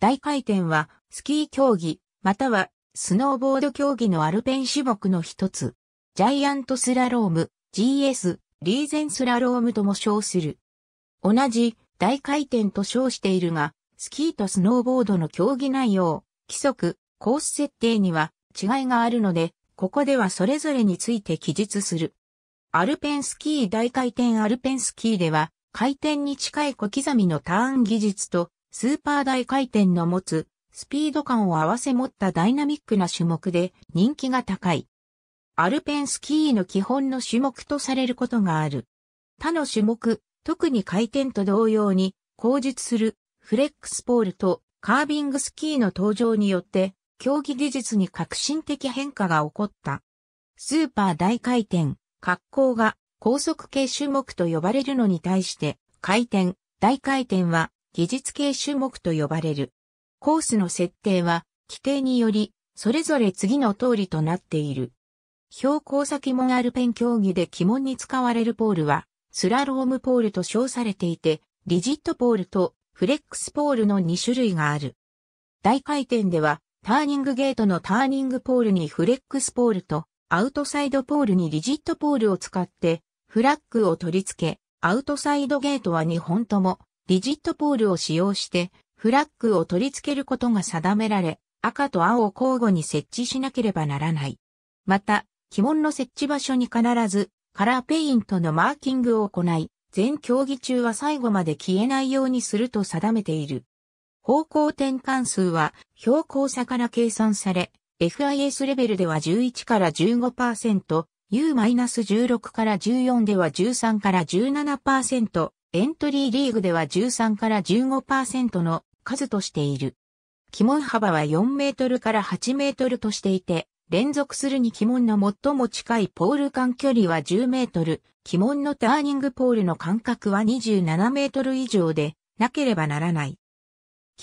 大回転は、スキー競技、または、スノーボード競技のアルペン種目の一つ。ジャイアントスラローム、GS、リーゼンスラロームとも称する。同じ、大回転と称しているが、スキーとスノーボードの競技内容、規則、コース設定には違いがあるので、ここではそれぞれについて記述する。アルペンスキー大回転アルペンスキーでは、回転に近い小刻みのターン技術と、スーパー大回転の持つスピード感を合わせ持ったダイナミックな種目で人気が高い。アルペンスキーの基本の種目とされることがある。他の種目、特に回転と同様に、口述するフレックスポールとカービングスキーの登場によって、競技技術に革新的変化が起こった。スーパー大回転、滑降が高速系種目と呼ばれるのに対して、回転、大回転は技術系種目と呼ばれる。コースの設定は、規定により、それぞれ次の通りとなっている。標高差旗門アルペン競技で鬼門に使われるポールは、スラロームポールと称されていて、リジットポールとフレックスポールの2種類がある。大回転では、ターニングゲートのターニングポールにフレックスポールと、アウトサイドポールにリジットポールを使って、フラッグを取り付け、アウトサイドゲートは2本とも、リジットポールを使用してフラッグを取り付けることが定められ、赤と青を交互に設置しなければならない。また、鬼門の設置場所に必ずカラーペイントのマーキングを行い、全競技中は最後まで消えないようにすると定めている。方向転換数は標高差から計算され、FIS レベルでは11から15%、U-16 から14では13から17%、エントリーリーグでは13から15%の数としている。鬼門幅は4メートルから8メートルとしていて、連続するに鬼門の最も近いポール間距離は10メートル、鬼門のターニングポールの間隔は27メートル以上でなければならない。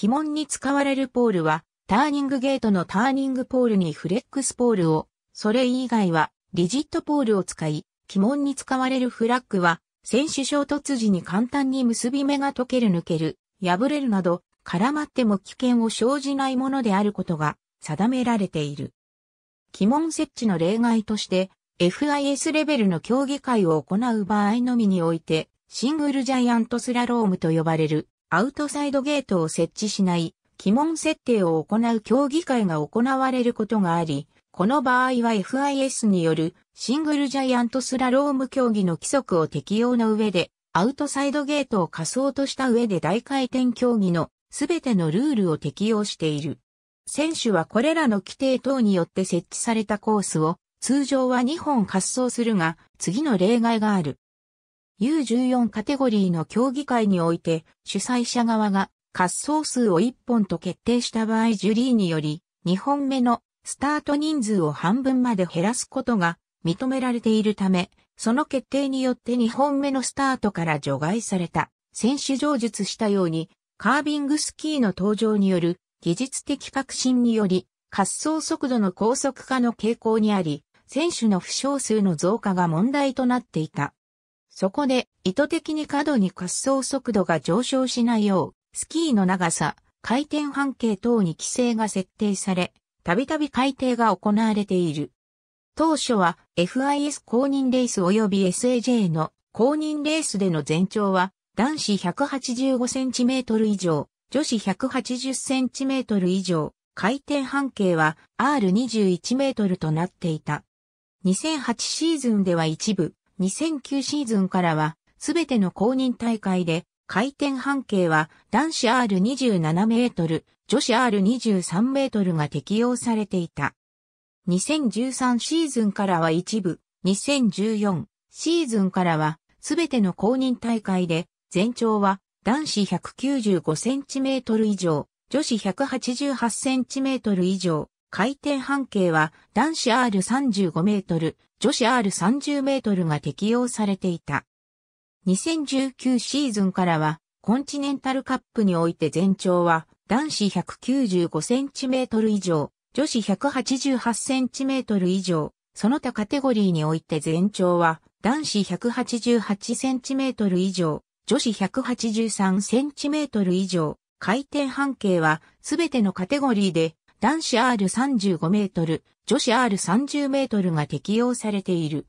鬼門に使われるポールは、ターニングゲートのターニングポールにフレックスポールを、それ以外はリジットポールを使い、鬼門に使われるフラッグは、選手衝突時に簡単に結び目が溶ける抜ける、破れるなど、絡まっても危険を生じないものであることが定められている。鬼門設置の例外として、FIS レベルの競技会を行う場合のみにおいて、シングルジャイアントスラロームと呼ばれるアウトサイドゲートを設置しない、鬼門設定を行う競技会が行われることがあり、この場合は FIS によるシングルジャイアントスラローム競技の規則を適用の上で、アウトサイドゲートを仮想とした上で大回転競技のすべてのルールを適用している。選手はこれらの規定等によって設置されたコースを通常は2本滑走するが、次の例外がある。U14 カテゴリーの競技会において、主催者側が滑走数を1本と決定した場合ジュリーにより、2本目のスタート人数を半分まで減らすことが認められているため、その決定によって2本目のスタートから除外された。選手上述したように、カービングスキーの登場による技術的革新により、滑走速度の高速化の傾向にあり、選手の負傷数の増加が問題となっていた。そこで、意図的に過度に滑走速度が上昇しないよう、スキーの長さ、回転半径等に規制が設定され、たびたび改定が行われている。当初は FIS 公認レース及び SAJ の公認レースでの全長は男子 185cm 以上、女子 180cm 以上、回転半径は R21 メートルとなっていた。2008シーズンでは一部、2009シーズンからはすべての公認大会で回転半径は男子 R27 メートル、女子 R23 メートルが適用されていた。2013シーズンからは一部、2014シーズンからはすべての公認大会で全長は男子195センチメートル以上、女子188センチメートル以上、回転半径は男子 R35 メートル、女子 R30 メートルが適用されていた。2019シーズンからはコンチネンタルカップにおいて全長は男子 195cm 以上、女子 188cm 以上、その他カテゴリーにおいて全長は男子 188cm 以上、女子 183cm 以上、回転半径はすべてのカテゴリーで男子 R35 メートル、女子 R30 メートルが適用されている。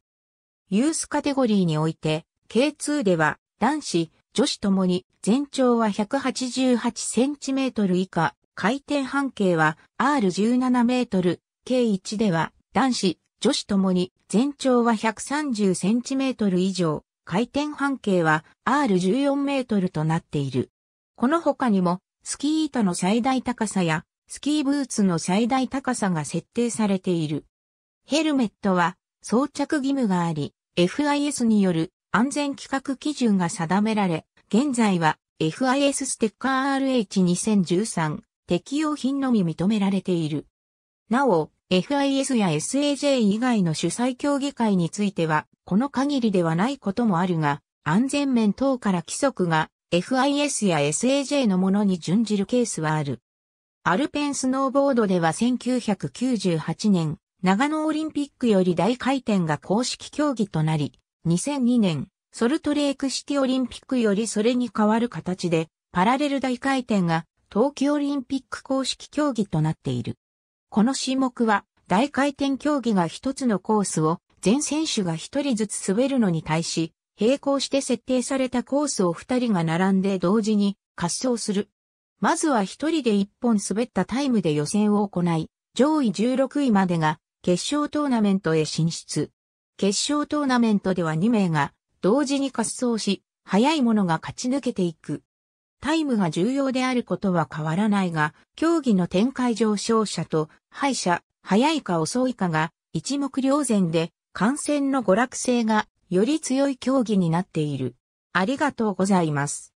ユースカテゴリーにおいて、K2 では男子女子ともに全長は 188cm 以下、回転半径は R17 メートル、k 1では男子、女子ともに全長は 130cm 以上、回転半径は R14 メートルとなっている。この他にも、スキー板の最大高さや、スキーブーツの最大高さが設定されている。ヘルメットは装着義務があり、FIS による安全規格基準が定められ、現在は FIS ステッカー RH2013 適用品のみ認められている。なお、FIS や SAJ 以外の主催協議会については、この限りではないこともあるが、安全面等から規則が FIS や SAJ のものに準じるケースはある。アルペンスノーボードでは1998年、長野オリンピックより大回転が公式競技となり、2002年、ソルトレークシティオリンピックよりそれに代わる形で、パラレル大回転が冬季オリンピック公式競技となっている。この種目は、大回転競技が一つのコースを、全選手が一人ずつ滑るのに対し、並行して設定されたコースを二人が並んで同時に滑走する。まずは一人で一本滑ったタイムで予選を行い、上位16位までが決勝トーナメントへ進出。決勝トーナメントでは2名が同時に滑走し、早い者が勝ち抜けていく。タイムが重要であることは変わらないが、競技の展開上勝者と敗者、早いか遅いかが一目瞭然で、感染の娯楽性がより強い競技になっている。ありがとうございます。